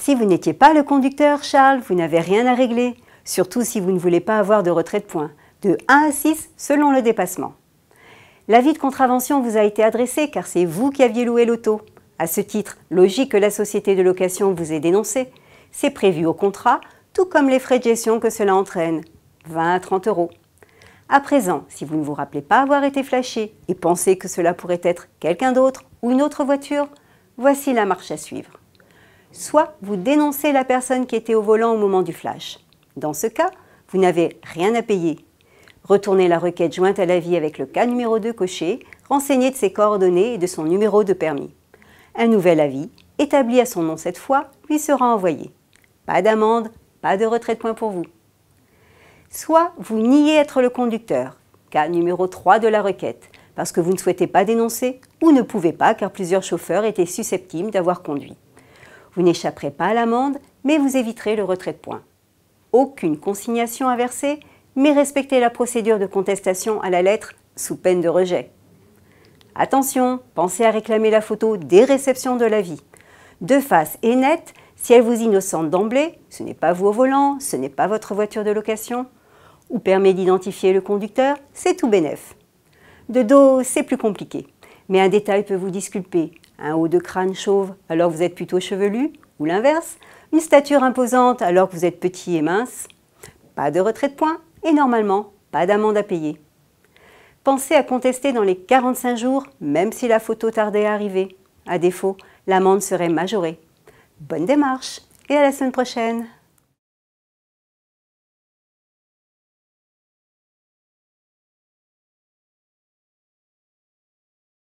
Si vous n'étiez pas le conducteur, Charles, vous n'avez rien à régler, surtout si vous ne voulez pas avoir de retrait de points, de 1 à 6 selon le dépassement. L'avis de contravention vous a été adressé car c'est vous qui aviez loué l'auto. À ce titre, logique que la société de location vous ait dénoncé. C'est prévu au contrat, tout comme les frais de gestion que cela entraîne, 20 à 30 euros. À présent, si vous ne vous rappelez pas avoir été flashé et pensez que cela pourrait être quelqu'un d'autre ou une autre voiture, voici la marche à suivre soit vous dénoncez la personne qui était au volant au moment du flash. Dans ce cas, vous n'avez rien à payer. Retournez la requête jointe à l'avis avec le cas numéro 2 coché, Renseignez de ses coordonnées et de son numéro de permis. Un nouvel avis, établi à son nom cette fois, lui sera envoyé. Pas d'amende, pas de retrait de points pour vous. Soit vous niez être le conducteur, cas numéro 3 de la requête, parce que vous ne souhaitez pas dénoncer ou ne pouvez pas car plusieurs chauffeurs étaient susceptibles d'avoir conduit. Vous n'échapperez pas à l'amende, mais vous éviterez le retrait de points. Aucune consignation à verser, mais respectez la procédure de contestation à la lettre sous peine de rejet. Attention, pensez à réclamer la photo dès réception de l'avis. De face et nette, si elle vous innocente d'emblée, ce n'est pas vous au volant, ce n'est pas votre voiture de location, ou permet d'identifier le conducteur, c'est tout bénef. De dos, c'est plus compliqué, mais un détail peut vous disculper, un haut de crâne chauve alors que vous êtes plutôt chevelu, ou l'inverse, une stature imposante alors que vous êtes petit et mince, pas de retrait de points et normalement pas d'amende à payer. Pensez à contester dans les 45 jours, même si la photo tardait à arriver. À défaut, l'amende serait majorée. Bonne démarche et à la semaine prochaine